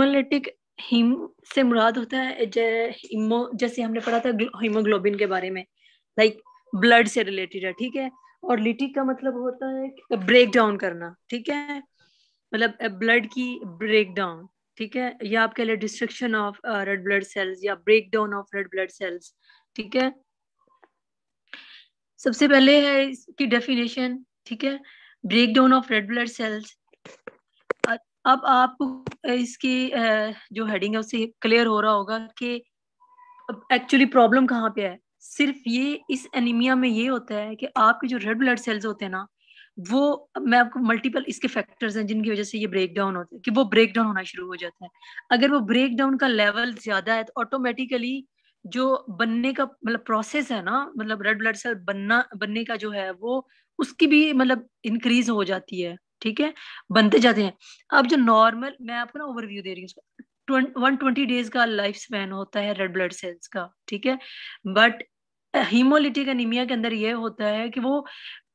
Haemolytic him से मुराद होता है जैसे हमने पढ़ा था हीमोग्लोबिन के बारे में लाइक ब्लड से रिलेटेड है ठीक है और लिटिक का मतलब होता है ब्रेक डाउन करना ठीक है मतलब ब्लड की ब्रेक डाउन ठीक है या आप कह लें destruction of red blood cells या break down of red blood cells ठीक है सबसे पहले है इसकी डेफिनेशन ठीक है break down of red blood cells अब आपको इसकी जो हेडिंग है उससे क्लियर हो रहा होगा कि एक्चुअली प्रॉब्लम कहाँ पे है सिर्फ ये इस एनीमिया में ये होता है कि आपके जो रेड ब्लड सेल्स होते हैं ना वो मैं आपको मल्टीपल इसके फैक्टर्स हैं जिनकी वजह से ये ब्रेक डाउन होता है कि वो ब्रेक डाउन होना शुरू हो जाता है अगर वो ब्रेक डाउन का लेवल ज्यादा है तो ऑटोमेटिकली जो बनने का मतलब प्रोसेस है ना मतलब रेड ब्लड सेल बनना बनने का जो है वो उसकी भी मतलब इंक्रीज हो जाती है ठीक है बनते जाते हैं अब जो नॉर्मल मैं आपको ना ओवरव्यू दे रही हूँ वन ट्वेंटी डेज का लाइफ स्पैन होता है रेड ब्लड सेल्स का ठीक है बट हीमोलिटिक एनीमिया के अंदर यह होता है कि वो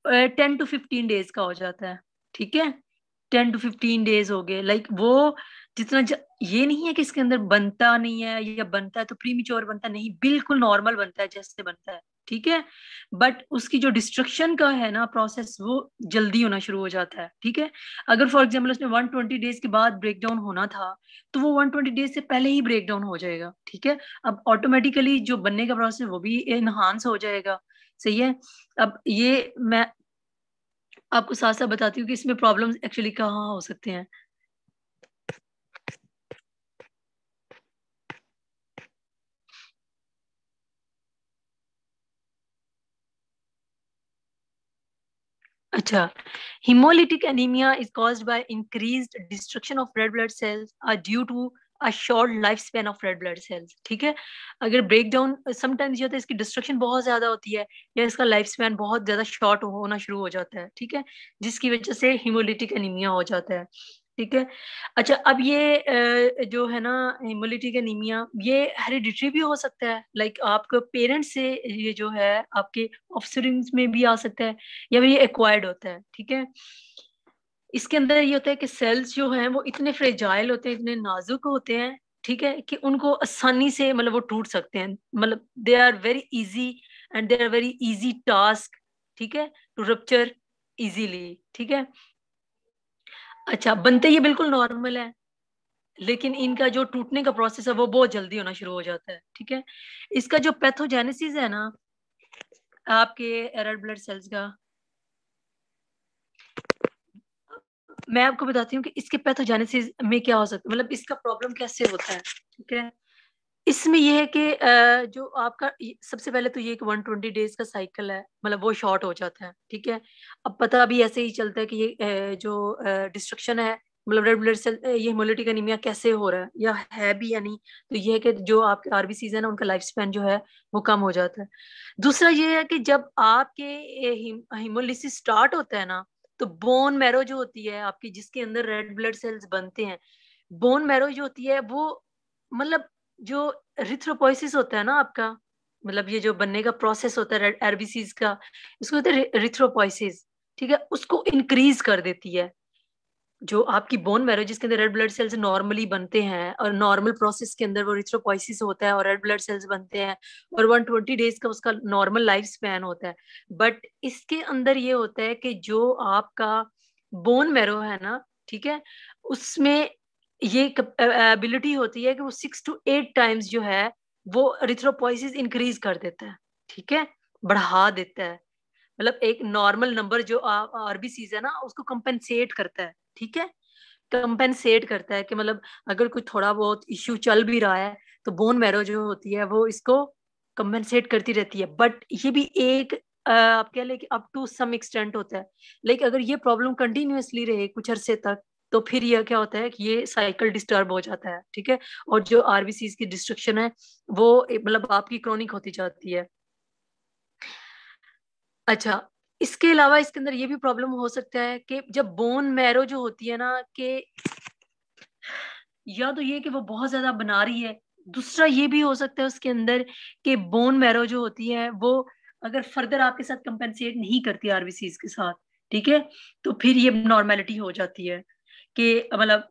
टेन टू फिफ्टीन डेज का हो जाता है ठीक है टेन टू फिफ्टीन डेज हो गए लाइक like, वो जितना ये नहीं है कि इसके अंदर बनता नहीं है या बनता है तो प्रीमिच्योर बनता नहीं बिल्कुल नॉर्मल बनता है जैसे बनता है ठीक है बट उसकी जो डिस्ट्रक्शन का है ना प्रोसेस वो जल्दी होना शुरू हो जाता है ठीक है अगर फॉर एग्जाम्पल उसने ट्वेंटी डेज के बाद ब्रेकडाउन होना था तो वो वन ट्वेंटी डेज से पहले ही ब्रेकडाउन हो जाएगा ठीक है अब ऑटोमेटिकली जो बनने का प्रोसेस वो भी इनहानस हो जाएगा सही है अब ये मैं आपको साथ साथ बताती हूँ कि इसमें प्रॉब्लम एक्चुअली कहाँ हो सकते हैं अच्छा haemolytic anaemia is cause by increase destruction of red blood cells are due to a short life span of red blood cells ठीक है अगर ब्रेक डाउन समटाइम्स ये होता है इसकी डिस्ट्रक्शन बहुत ज्यादा होती है या इसका लाइफ स्पेन बहुत ज्यादा शॉर्ट होना शुरू हो जाता है ठीक है जिसकी वजह से हिमोलिटिक एनीमिया हो जाता है ठीक है अच्छा अब ये जो है ना इमोलिटी का नीमिया ये हेरिडिटरी भी हो सकता है लाइक आपके पेरेंट्स से ये जो है आपके ऑफसरिंग्स में भी आ सकता है या फिर ये एक्वायर्ड होता है ठीक है इसके अंदर ये होता है कि सेल्स जो हैं वो इतने फ्रेजाइल होते हैं इतने नाजुक होते हैं ठीक है कि उनको आसानी से मतलब वो टूट सकते हैं मतलब they are very easy and they are very easy task ठीक है टू रपचर इजीली ठीक है अच्छा बनते ये बिल्कुल नॉर्मल है लेकिन इनका जो टूटने का प्रोसेस है वो बहुत जल्दी होना शुरू हो जाता है ठीक है इसका जो पैथोजेनेसिस है ना आपके रेड ब्लड सेल्स का मैं आपको बताती हूँ कि इसके पैथोजेनेसिस में क्या हो सकता है मतलब इसका प्रॉब्लम कैसे होता है ठीक है इसमें यह है कि जो आपका सबसे पहले तो ये वन ट्वेंटी डेज का साइकिल है मतलब वो शॉर्ट हो जाता है ठीक है अब पता अभी ऐसे ही चलता है कि ये जो डिस्ट्रक्शन है मतलब रेड ब्लड सेल ये का निमिया कैसे हो रहा है या है भी या नहीं तो ये है कि जो आपके सीजन है उनका लाइफ स्पैन जो है वो कम हो जाता है दूसरा ये है कि जब आपके हिमोलिसिस स्टार्ट होता है ना तो बोन मैरो जो होती है आपकी जिसके अंदर रेड ब्लड सेल्स बनते हैं बोन मैरो जो होती है वो मतलब जो रिथ्रोपोइसिस होता है ना आपका मतलब ये जो बनने का प्रोसेस होता है एरबिसीज का इसको होता है रिथ्रोपोइसिस ठीक है उसको इंक्रीज कर देती है जो आपकी बोन मैरो जिसके अंदर रेड ब्लड सेल्स नॉर्मली बनते हैं और नॉर्मल प्रोसेस के अंदर वो रिथ्रोपोइसिस होता है और रेड ब्लड सेल्स बनते हैं और 120 डेज का उसका नॉर्मल लाइफ स्पैन होता है बट इसके अंदर ये होता है कि जो आपका बोन मैरो है ना ठीक है उसमें ये एबिलिटी होती है कि वो सिक्स टू एट टाइम्स जो है वो रिथ्रोपोइसिस इंक्रीज कर देता है ठीक है बढ़ा देता है मतलब एक नॉर्मल नंबर जो आरबी सीज है ना उसको कंपेंसेट करता है ठीक है कंपेंसेट करता है कि मतलब अगर कुछ थोड़ा बहुत इश्यू चल भी रहा है तो बोन मैरो जो होती है वो इसको कंपेंसेट करती रहती है बट ये भी एक आप कह लें कि अप टू सम एक्सटेंट होता है लाइक अगर ये प्रॉब्लम कंटिन्यूसली रहे कुछ अरसे तक तो फिर यह क्या होता है कि ये साइकिल डिस्टर्ब हो जाता है ठीक है और जो आरबीसी की डिस्ट्रक्शन है वो मतलब आपकी क्रॉनिक होती जाती है अच्छा इसके अलावा इसके अंदर ये भी प्रॉब्लम हो सकता है कि जब बोन मैरो जो होती है ना कि या तो ये कि वो बहुत ज्यादा बना रही है दूसरा ये भी हो सकता है उसके अंदर कि बोन मैरो जो होती है वो अगर फर्दर आपके साथ कंपेंसेट नहीं करती आरबीसी के साथ ठीक है तो फिर ये नॉर्मेलिटी हो जाती है कि मतलब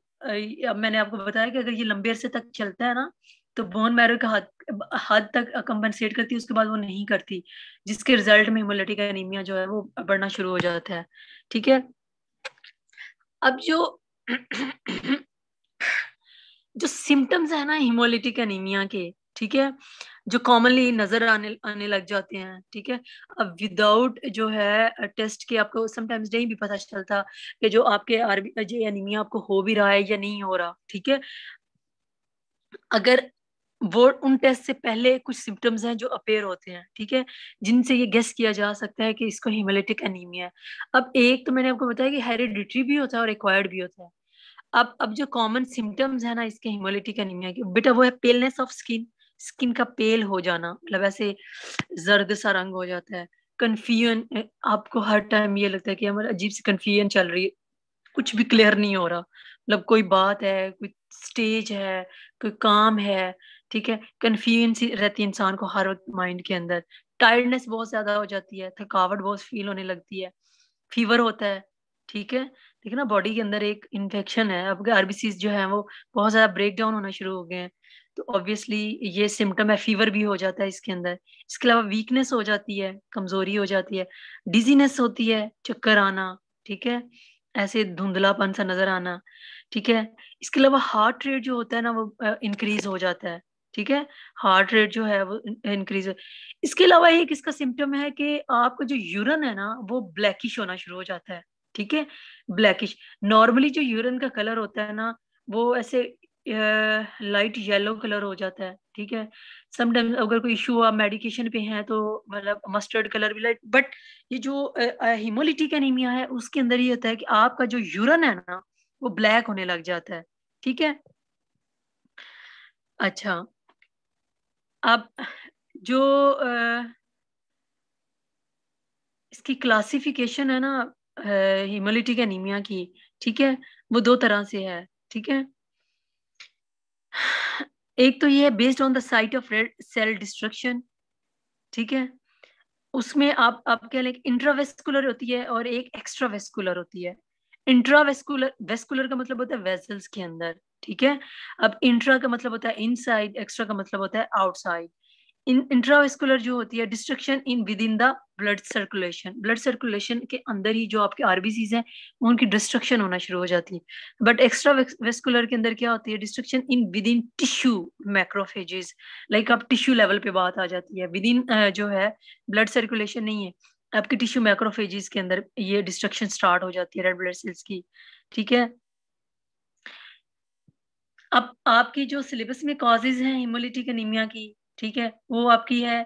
अब मैंने आपको बताया कि अगर ये लंबे अरसे तक चलता है ना तो बोन मैरो का हद हद तक कंपनसेट करती है उसके बाद वो नहीं करती जिसके रिजल्ट में का एनीमिया जो है वो बढ़ना शुरू हो जाता है ठीक है अब जो जो सिम्टम्स है ना हिमोलिटिक एनीमिया के ठीक है जो कॉमनली नजर आने आने लग जाते हैं ठीक है अब विदाउट जो है टेस्ट के आपको समटाइम्स नहीं भी पता चलता कि जो आपके आरबी एनीमिया आपको हो भी रहा है या नहीं हो रहा ठीक है अगर वो उन टेस्ट से पहले कुछ सिम्टम्स हैं जो अपेयर होते हैं ठीक है जिनसे ये गेस किया जा सकता है कि इसको हिमोलिटिक एनीमिया है अब एक तो मैंने आपको बताया कि हेरिडिटरी भी होता है और एक्वायर्ड भी होता है अब अब जो कॉमन सिम्टम्स है ना इसके हिमोलिटिक एनीमिया के बेटा वो है पेलनेस ऑफ स्किन स्किन का पेल हो जाना मतलब ऐसे जर्द सा रंग हो जाता है कन्फ्यूजन आपको हर टाइम ये लगता है कि हमारा अजीब सी कन्फ्यूजन चल रही है कुछ भी क्लियर नहीं हो रहा मतलब कोई बात है कोई स्टेज है कोई काम है ठीक है कन्फ्यूजन सी रहती है इंसान को हर वक्त माइंड के अंदर टायर्डनेस बहुत ज्यादा हो जाती है थकावट बहुत फील होने लगती है फीवर होता है ठीक है ठीक है ना बॉडी के अंदर एक इन्फेक्शन है अब आरबीसी जो है वो बहुत ज्यादा ब्रेक डाउन होना शुरू हो गए हैं तो ऑब्वियसली ये सिम्टम है फीवर भी हो जाता है इसके अंदर इसके अलावा वीकनेस हो जाती है कमजोरी हो जाती है डिजीनेस होती है चक्कर आना ठीक है ऐसे धुंधलापन सा नजर आना ठीक है इसके अलावा हार्ट रेट जो होता है ना वो इंक्रीज हो जाता है ठीक है हार्ट रेट जो है वो इंक्रीज इसके अलावा एक इसका सिम्टम है कि आपका जो यूरन है ना वो ब्लैकिश होना शुरू हो जाता है ठीक है ब्लैकिश नॉर्मली जो यूरन का कलर होता है ना वो ऐसे लाइट येलो कलर हो जाता है ठीक है समटाइम्स अगर कोई इशू हुआ मेडिकेशन पे है तो मतलब मस्टर्ड कलर भी लाइट बट ये जो का एनीमिया है उसके अंदर ये होता है कि आपका जो यूरन है ना वो ब्लैक होने लग जाता है ठीक है अच्छा अब जो आ, इसकी क्लासिफिकेशन है ना का एनीमिया की ठीक है वो दो तरह से है ठीक है एक तो ये है based on the site of red cell destruction ठीक है उसमें आप आप कह लें इंट्रावेस्कुलर होती है और एक एक्स्ट्रावेस्कुलर होती है इंट्रावेस्कुलर वेस्कुलर का मतलब होता है वेसल्स के अंदर ठीक है अब इंट्रा का मतलब होता है इनसाइड एक्स्ट्रा का मतलब होता है आउटसाइड इन इंट्रावेस्कुलर जो होती है destruction in within the blood circulation blood circulation के अंदर ही जो आपके आरबीसीज हैं उनकी डिस्ट्रक्शन होना शुरू हो जाती है बट एक्स्ट्रा वेस्कुलर के अंदर क्या होती है destruction in within tissue macrophages like आप टिश्यू लेवल पे बात आ जाती है विद इन जो है ब्लड सर्कुलेशन नहीं है आपके टिश्यू मैक्रोफेजेस के अंदर ये डिस्ट्रक्शन स्टार्ट हो जाती है रेड ब्लड सेल्स की ठीक है अब आपकी जो सिलेबस में कॉजेज हैं हिमोलिटिक एनीमिया की ठीक है वो आपकी है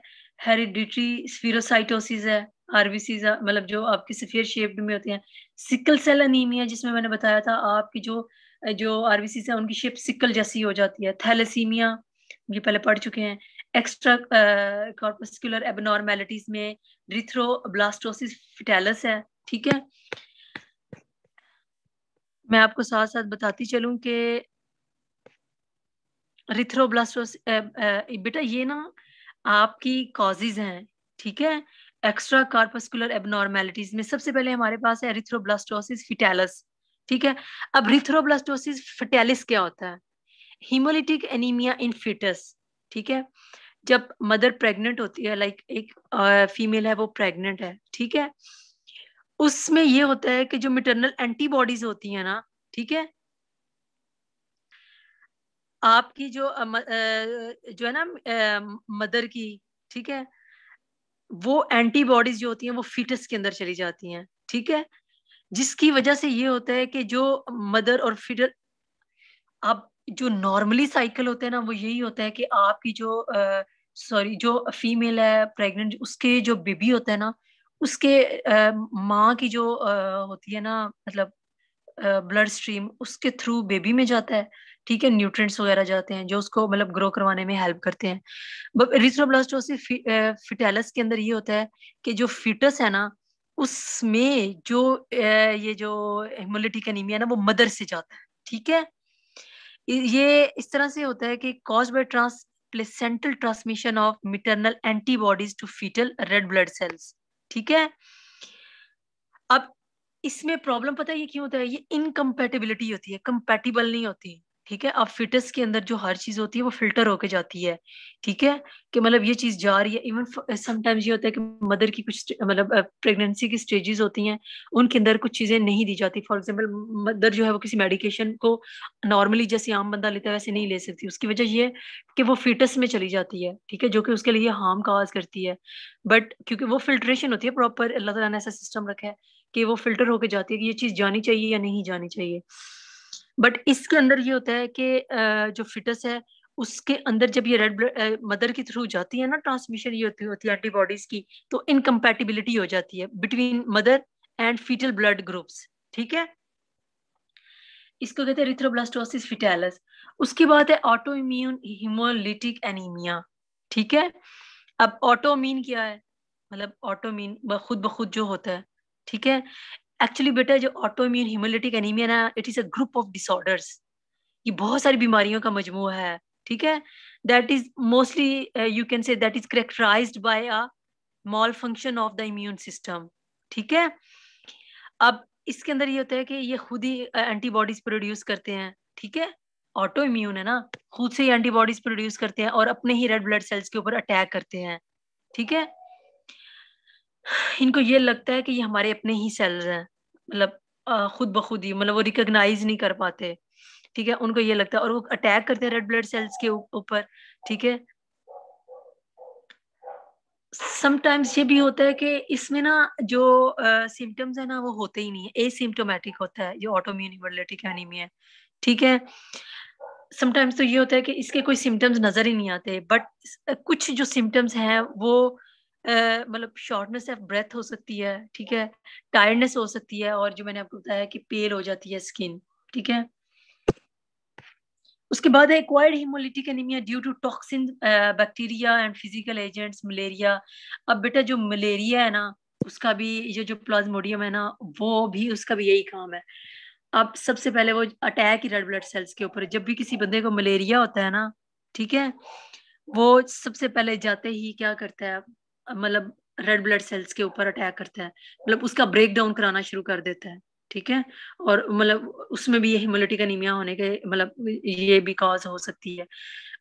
हेरिडिटरी स्फीरोसाइटोसिस है आरबीसी मतलब जो आपकी सफेयर शेप्ड में होते हैं सिकल सेल अनीमिया जिसमें मैंने बताया था आपकी जो जो आरबीसी है उनकी शेप सिकल जैसी हो जाती है थैलेसीमिया ये पहले पढ़ चुके हैं एक्स्ट्रा कॉर्पस्कुलर एबनॉर्मेलिटीज में रिथ्रो ब्लास्टोसिस फिटेलस है ठीक है मैं आपको साथ साथ बताती चलूं कि रिथ्रोब्लास्टोस बेटा ये ना आपकी कॉजेज हैं ठीक है एक्स्ट्रा कार्पस्कुलर एबनॉर्मेलिटीज में सबसे पहले हमारे पास है रिथ्रोब्लास्टोसिस फिटैलस ठीक है अब रिथ्रोब्लास्टोसिस फिटैलिस क्या होता है हीमोलिटिक एनीमिया इन फिटस ठीक है जब मदर प्रेग्नेंट होती है लाइक एक फीमेल है वो प्रेग्नेंट है ठीक है उसमें ये होता है कि जो मिटरनल एंटीबॉडीज होती है ना ठीक है आपकी जो जो है ना मदर की ठीक है वो एंटीबॉडीज जो होती हैं वो फीटस के अंदर चली जाती हैं ठीक है जिसकी वजह से ये होता है कि जो मदर और फीटस आप जो नॉर्मली साइकिल होता है ना वो यही होता है कि आपकी जो सॉरी जो फीमेल है प्रेग्नेंट उसके जो बेबी होता है ना उसके माँ की जो आ, होती है ना मतलब ब्लड स्ट्रीम उसके थ्रू बेबी में जाता है ठीक है न्यूट्रिएंट्स वगैरह जाते हैं जो उसको मतलब ग्रो करवाने में हेल्प करते हैं रिसोब्लास्टोसिस फिटेलस के अंदर ये होता है कि जो फिटस है ना उसमें जो ये जो हिमोलिटिक एनीमिया है ना वो मदर से जाता है ठीक है ये इस तरह से होता है कि cause by transplacental transmission of maternal antibodies to fetal red blood cells ठीक है अब इसमें प्रॉब्लम पता है ये क्यों होता है ये इनकम्पेटिबिलिटी होती है कंपेटिबल नहीं होती ठीक है अब फिटस के अंदर जो हर चीज होती है वो फिल्टर होके जाती है ठीक है कि मतलब ये चीज जा रही है इवन समटाइम्स ये होता है कि मदर की कुछ मतलब प्रेगनेंसी की स्टेजेस होती हैं उनके अंदर कुछ चीजें नहीं दी जाती फॉर एग्जाम्पल मदर जो है वो किसी मेडिकेशन को नॉर्मली जैसे आम बंदा लेता है वैसे नहीं ले सकती उसकी वजह ये कि वो फिटस में चली जाती है ठीक है जो कि उसके लिए हार्म काज करती है बट क्योंकि वो फिल्ट्रेशन होती है प्रॉपर अल्लाह तला ने ऐसा सिस्टम रखा है कि वो फिल्टर होके जाती है कि ये चीज जानी चाहिए या नहीं जानी चाहिए बट इसके अंदर ये होता है कि जो फिटस है उसके अंदर जब ये रेड ब्लड मदर के थ्रू जाती है ना ट्रांसमिशन ये होती होती है एंटीबॉडीज की तो इनकम्पेटिबिलिटी हो जाती है between mother and fetal blood groups ठीक है इसको कहते हैं रिथ्रोब्लास्टोसिस फिटैलस उसके बाद है ऑटो इम्यून हिमोलिटिक एनीमिया ठीक है अब ऑटोमीन क्या है मतलब ऑटोमीन खुद ब खुद जो होता है ठीक है एक्चुअली बेटा जो ऑटो इम्यून ह्यूमिलिटिक एनीमिया ना it is a group of disorders ये बहुत सारी बीमारियों का मजमू है ठीक है that is mostly you can say that is characterise by a malfunction of the immune system ठीक है अब इसके अंदर ये होता है कि ये खुद ही एंटीबॉडीज uh, प्रोड्यूस करते हैं ठीक है ऑटो इम्यून है ना खुद से ही एंटीबॉडीज प्रोड्यूस करते हैं और अपने ही रेड ब्लड सेल्स के ऊपर अटैक करते हैं ठीक है इनको ये लगता है कि ये हमारे अपने ही सेल्स हैं मतलब खुद बखुद ही मतलब वो रिकग्नाइज नहीं कर पाते ठीक है उनको ये लगता है और वो अटैक करते हैं रेड ब्लड सेल्स के ऊपर ठीक है समटाइम्स ये भी होता है कि इसमें ना जो सिम्टम्स uh, है ना वो होते ही नहीं है एसिम्टोमेटिक होता है जो ऑटोम्यूनिवर्टिक एनीमिया है ठीक है समटाइम्स तो ये होता है कि इसके कोई सिम्टम्स नजर ही नहीं आते बट कुछ जो सिम्टम्स हैं वो मतलब शॉर्टनेस ऑफ ब्रेथ हो सकती है ठीक है टायर्डनेस हो सकती है और जो मैंने आपको बताया कि पेल हो जाती है स्किन ठीक है उसके बाद है acquired haemolytic anaemia due to toxin bacteria and physical agents malaria अब बेटा जो मलेरिया है ना उसका भी ये जो प्लाज्मोडियम है ना वो भी उसका भी यही काम है अब सबसे पहले वो अटैक ही रेड ब्लड सेल्स के ऊपर जब भी किसी बंदे को मलेरिया होता है ना ठीक है वो सबसे पहले जाते ही क्या करता है मतलब रेड ब्लड सेल्स के ऊपर अटैक करता है मतलब उसका ब्रेक डाउन कराना शुरू कर देता है ठीक है और मतलब उसमें भी ये का निमिया होने के मतलब ये भी कॉज हो सकती है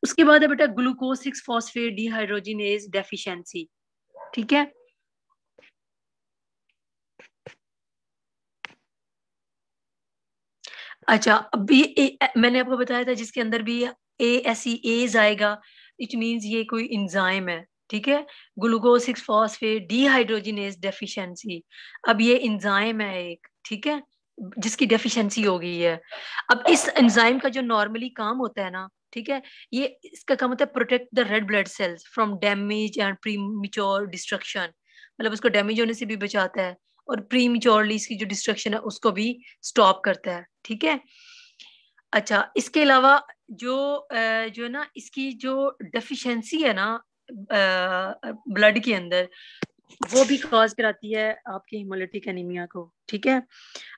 उसके बाद है बेटा glucose six phosphate dehydrogenase deficiency ठीक है अच्छा अब ए, मैंने आपको बताया था जिसके अंदर भी ए एस एज आएगा इट मीन्स ये कोई इंजाइम है ठीक है glucose six phosphate dehydrogenase deficiency अब ये इंजाइम है एक ठीक है जिसकी डेफिशिएंसी हो गई है अब इस एंजाइम का जो नॉर्मली काम होता है ना ठीक है ये इसका काम होता है protect the red blood cells from damage and premature destruction मतलब उसको डैमेज होने से भी बचाता है और प्रीमेच्योरली इसकी जो डिस्ट्रक्शन है उसको भी स्टॉप करता है ठीक है अच्छा इसके अलावा जो जो है ना इसकी जो डेफिशिएंसी है ना ब्लड के अंदर वो भी कॉज कराती है आपके हिमोलिटिक एनीमिया को ठीक है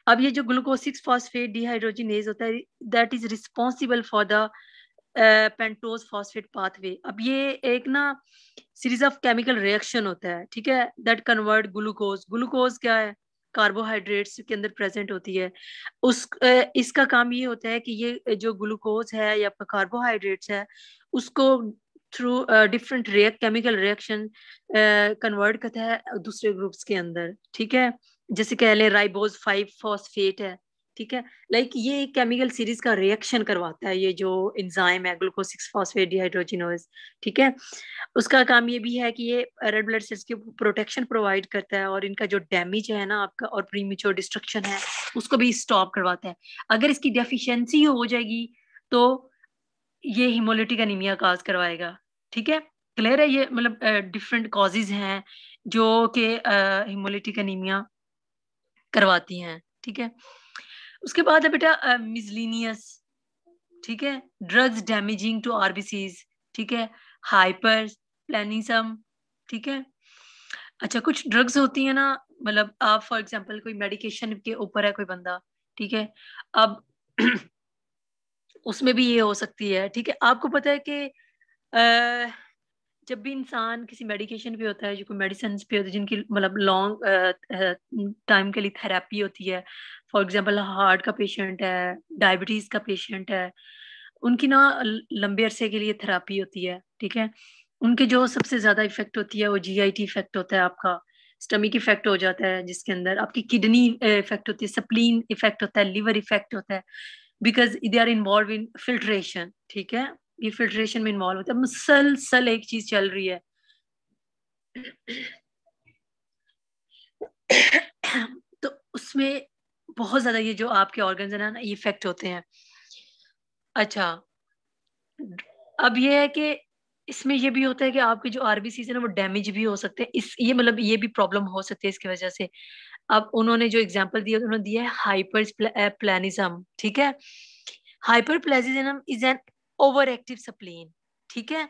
अब ये जो ग्लूकोसिक्स फॉस्फेट डिहाइड्रोजिनेज होता है that is responsible for the pentose phosphate pathway अब ये एक ना सीरीज ऑफ केमिकल रिएक्शन होता है ठीक है दैट कन्वर्ट ग्लूकोज ग्लूकोज क्या है कार्बोहाइड्रेट्स के अंदर प्रेजेंट होती है उस इसका काम ये होता है कि ये जो ग्लूकोज है या कार्बोहाइड्रेट्स है उसको through different different reaction convert uh, करता है दूसरे ग्रुप्स के अंदर ठीक है जैसे कह लें राइबोज फाइव फॉस्फेट है ठीक है लाइक like ये केमिकल सीरीज का रिएक्शन करवाता है ये जो इंजाइम है ग्लूको सिक्स फॉस्फेट डिहाइड्रोजिनोज ठीक है उसका काम ये भी है कि ये रेड ब्लड सेल्स के प्रोटेक्शन प्रोवाइड करता है और इनका जो डैमेज है ना आपका और प्रीमिच्योर डिस्ट्रक्शन है उसको भी स्टॉप करवाता है अगर इसकी डेफिशिएंसी हो जाएगी तो ये हिमोलिटिक एनीमिया काज करवाएगा ठीक है क्लियर है ये मतलब डिफरेंट कॉजेज हैं जो कि हिमोलिटिक एनीमिया करवाती हैं ठीक है उसके बाद है बेटा मिजलिनियस ठीक है ड्रग्स डैमेजिंग टू आरबीसीज ठीक है हाइपर प्लानिसम ठीक है अच्छा कुछ ड्रग्स होती है ना मतलब आप फॉर एग्जांपल कोई मेडिकेशन के ऊपर है कोई बंदा ठीक है अब हम्म। उसमें भी ये हो सकती है ठीक है आपको पता है कि जब भी इंसान किसी मेडिकेशन पे होता है जो कोई मेडिसिन पे मतलब होती है जिनकी मतलब लॉन्ग टाइम के लिए थेरेपी होती है फॉर एग्जांपल हार्ट का पेशेंट है डायबिटीज का पेशेंट है उनकी ना लंबे अरसे के लिए थेरेपी होती है ठीक है उनके जो सबसे ज़्यादा इफेक्ट होती है वो जीआईटी इफेक्ट होता है आपका स्टमिक इफेक्ट हो जाता है जिसके अंदर आपकी किडनी इफेक्ट होती है सप्लीन इफेक्ट होता है लिवर इफेक्ट होता है because they are involve in filtration ठीक है ये फिल्ट्रेशन में इन्वॉल्व होता है मुसल सल एक चीज चल रही है तो उसमें बहुत ज्यादा ये जो आपके ऑर्गन है ना ये इफेक्ट होते हैं अच्छा अब ये है कि इसमें ये भी होता है कि आपके जो आरबीसी है ना वो डैमेज भी हो सकते हैं इस ये मतलब ये भी प्रॉब्लम हो सकती है इसकी वजह से अब उन्होंने जो एग्जाम्पल दिया उन्होंने दिया है हाइपर प्लानिज्म ठीक है hypersplenism is an overactive spleen ठीक है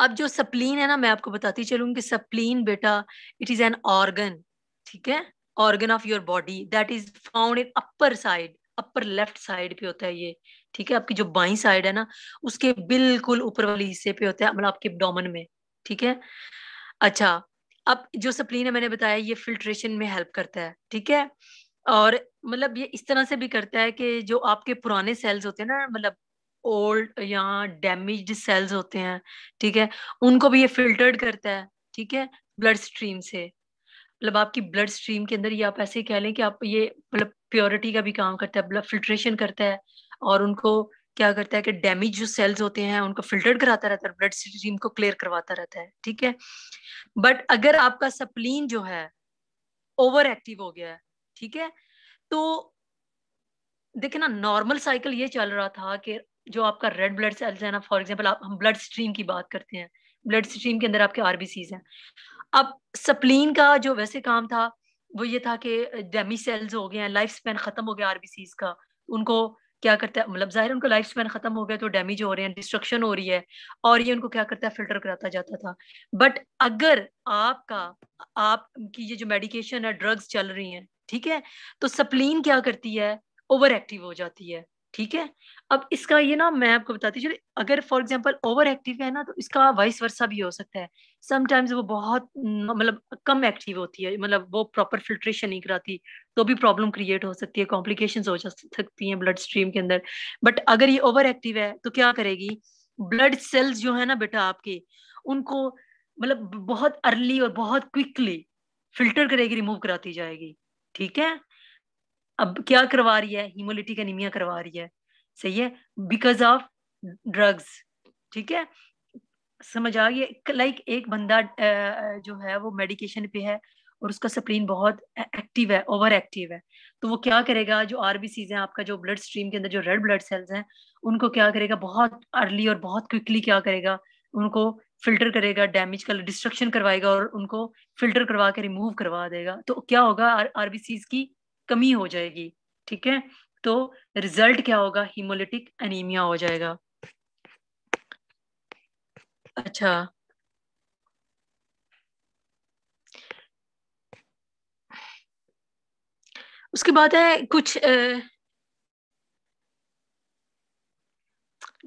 अब जो सप्लीन है ना मैं आपको बताती चलूँ कि सप्लीन बेटा इट इज एन ऑर्गन ठीक है organ of your body that is found in upper side upper left side पे होता है ये ठीक है आपकी जो बाई साइड है ना उसके बिल्कुल ऊपर वाले हिस्से पे होता है मतलब आपके डोमन में ठीक है अच्छा अब जो सप्लीन है मैंने बताया ये फिल्ट्रेशन में हेल्प करता है ठीक है और मतलब ये इस तरह से भी करता है कि जो आपके पुराने सेल्स होते हैं ना मतलब ओल्ड या डैमेज सेल्स होते हैं ठीक है उनको भी ये फिल्टर्ड करता है ठीक है ब्लड स्ट्रीम से मतलब आपकी ब्लड स्ट्रीम के अंदर ये आप ऐसे कह लें कि आप ये मतलब प्योरिटी का भी काम करता है ब्लड फिल्ट्रेशन करता है और उनको क्या करता है कि डैमेज जो सेल्स होते हैं उनको फिल्टर कराता रहता है ब्लड स्ट्रीम को क्लियर करवाता रहता है ठीक है बट अगर आपका सप्लीन जो है ओवर एक्टिव हो गया है ठीक है तो देखे ना नॉर्मल साइकिल ये चल रहा था कि जो आपका रेड ब्लड सेल्स है ना फॉर एग्जाम्पल आप हम ब्लड स्ट्रीम की बात करते हैं ब्लड स्ट्रीम के अंदर आपके आरबीसीज हैं अब सप्लीन का जो वैसे काम था वो ये था कि डेमी सेल्स हो गए हैं लाइफ स्पेन खत्म हो गया आरबीसीज का उनको क्या करता है मतलब जाहिर उनका लाइफ स्पैन खत्म हो गया तो डैमेज हो रहे हैं डिस्ट्रक्शन हो रही है और ये उनको क्या करता है फिल्टर कराता जाता था बट अगर आपका आपकी ये जो मेडिकेशन है ड्रग्स चल रही हैं ठीक है तो सप्लीन क्या करती है ओवर एक्टिव हो जाती है ठीक है अब इसका ये ना मैं आपको बताती हूँ अगर फॉर एग्जाम्पल ओवर एक्टिव है ना तो इसका वाइस वर्षा भी हो सकता है समटाइम्स वो बहुत मतलब कम एक्टिव होती है मतलब वो प्रॉपर फिल्ट्रेशन नहीं कराती तो भी प्रॉब्लम क्रिएट हो सकती है कॉम्प्लिकेशन हो जा सकती हैं ब्लड स्ट्रीम के अंदर बट अगर ये ओवर एक्टिव है तो क्या करेगी ब्लड सेल्स जो है ना बेटा आपके उनको मतलब बहुत अर्ली और बहुत क्विकली फिल्टर करेगी रिमूव कराती जाएगी ठीक है अब क्या करवा रही है हीमोलिटिक एनीमिया करवा रही है सही है बिकॉज ऑफ ड्रग्स ठीक है समझ आ गई लाइक एक बंदा जो है वो मेडिकेशन पे है और उसका स्प्रीन बहुत एक्टिव है ओवर एक्टिव है तो वो क्या करेगा जो आरबीसीज हैं आपका जो ब्लड स्ट्रीम के अंदर जो रेड ब्लड सेल्स हैं उनको क्या करेगा बहुत अर्ली और बहुत क्विकली क्या करेगा उनको फिल्टर करेगा डैमेज कर डिस्ट्रक्शन करवाएगा और उनको फिल्टर करवा के रिमूव करवा देगा तो क्या होगा आरबीसीज की कमी हो जाएगी ठीक है तो रिजल्ट क्या होगा हीमोलिटिक एनीमिया हो जाएगा अच्छा उसके बाद है कुछ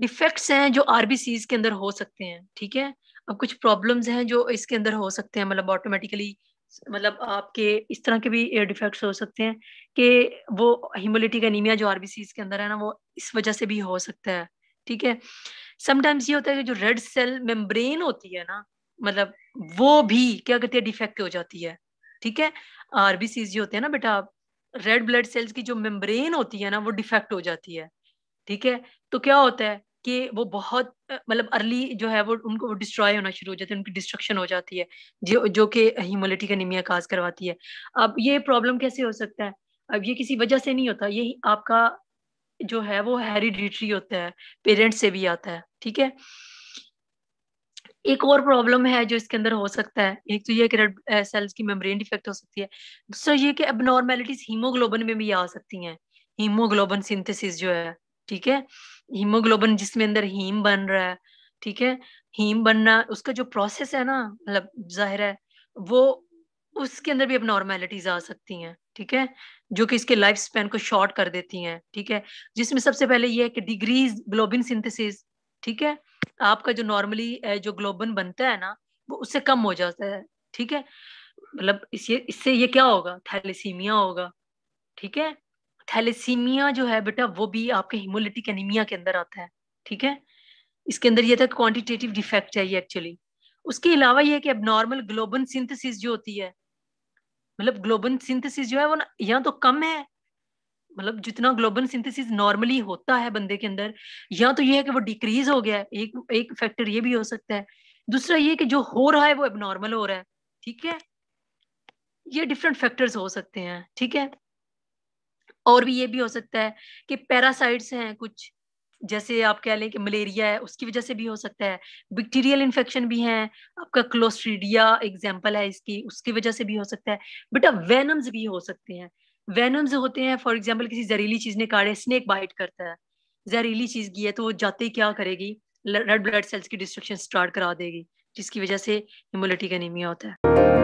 डिफेक्ट्स हैं जो आरबीसी के अंदर हो सकते हैं ठीक है अब कुछ प्रॉब्लम्स हैं जो इसके अंदर हो सकते हैं मतलब ऑटोमेटिकली मतलब आपके इस तरह के भी एयर डिफेक्ट्स हो सकते हैं कि वो हिमोलिटिक एनीमिया जो आरबीसीज के अंदर है ना वो इस वजह से भी हो सकता है ठीक है समटाइम्स ये होता है कि जो रेड सेल मेम्ब्रेन होती है ना मतलब वो भी क्या कहते हैं डिफेक्ट हो जाती है ठीक है आरबीसी जो होते हैं ना बेटा रेड ब्लड सेल्स की जो मेम्ब्रेन होती है ना वो डिफेक्ट हो जाती है ठीक है तो क्या होता है कि वो बहुत मतलब अर्ली जो है वो उनको डिस्ट्रॉय होना शुरू हो जाती है उनकी डिस्ट्रक्शन हो जाती है जो जो कि का निमिया काज करवाती है अब ये प्रॉब्लम कैसे हो सकता है अब ये किसी वजह से नहीं होता ये आपका जो है वो हेरिडिटरी होता है पेरेंट्स से भी आता है ठीक है एक और प्रॉब्लम है जो इसके अंदर हो सकता है एक तो ये कि रेड सेल्स की मेम्ब्रेन डिफेक्ट हो सकती है दूसरा ये कि अब नॉर्मेलिटीज में भी आ सकती हैं हीमोग्लोबन सिंथेसिस जो है ठीक है हीमोग्लोबिन जिसमें अंदर हीम बन रहा है ठीक है हीम बनना उसका जो प्रोसेस है ना मतलब जाहिर है वो उसके अंदर भी अब नॉर्मेलिटीज आ सकती हैं ठीक है जो कि इसके लाइफ स्पैन को शॉर्ट कर देती हैं ठीक है जिसमें सबसे पहले ये है कि डिग्रीज ग्लोबिन सिंथेसिस ठीक है आपका जो नॉर्मली जो ग्लोबिन बनता है ना वो उससे कम हो जाता है ठीक है मतलब इससे इससे ये क्या होगा थैलेसीमिया होगा ठीक है थैलेसीमिया जो है बेटा वो भी आपके हिमोलिटिक एनीमिया के अंदर आता है ठीक है इसके अंदर ये था क्वांटिटेटिव डिफेक्ट है ये एक्चुअली उसके अलावा ये कि नॉर्मल ग्लोबन सिंथेसिस जो होती है मतलब ग्लोबन सिंथेसिस जो है वो या तो कम है मतलब जितना ग्लोबन सिंथेसिस नॉर्मली होता है बंदे के अंदर या तो ये है कि वो डिक्रीज हो गया है एक एक फैक्टर ये भी हो सकता है दूसरा ये कि जो हो रहा है वो एबनॉर्मल हो रहा है ठीक है ये डिफरेंट फैक्टर्स हो सकते हैं ठीक है और भी ये भी हो सकता है कि पैरासाइट्स हैं कुछ जैसे आप कह लें कि मलेरिया है उसकी वजह से भी हो सकता है बैक्टीरियल इन्फेक्शन भी है आपका क्लोस्ट्रीडिया एग्जाम्पल है इसकी उसकी वजह से भी हो सकता है बेटा वेनम्स भी हो सकते हैं वेनम्स होते हैं फॉर एग्जाम्पल किसी जहरीली चीज ने काटे स्नेक बाइट करता है जहरीली चीज की है तो वो जाते ही क्या करेगी रेड ब्लड सेल्स की डिस्ट्रक्शन स्टार्ट करा देगी जिसकी वजह से का एनीमिया होता है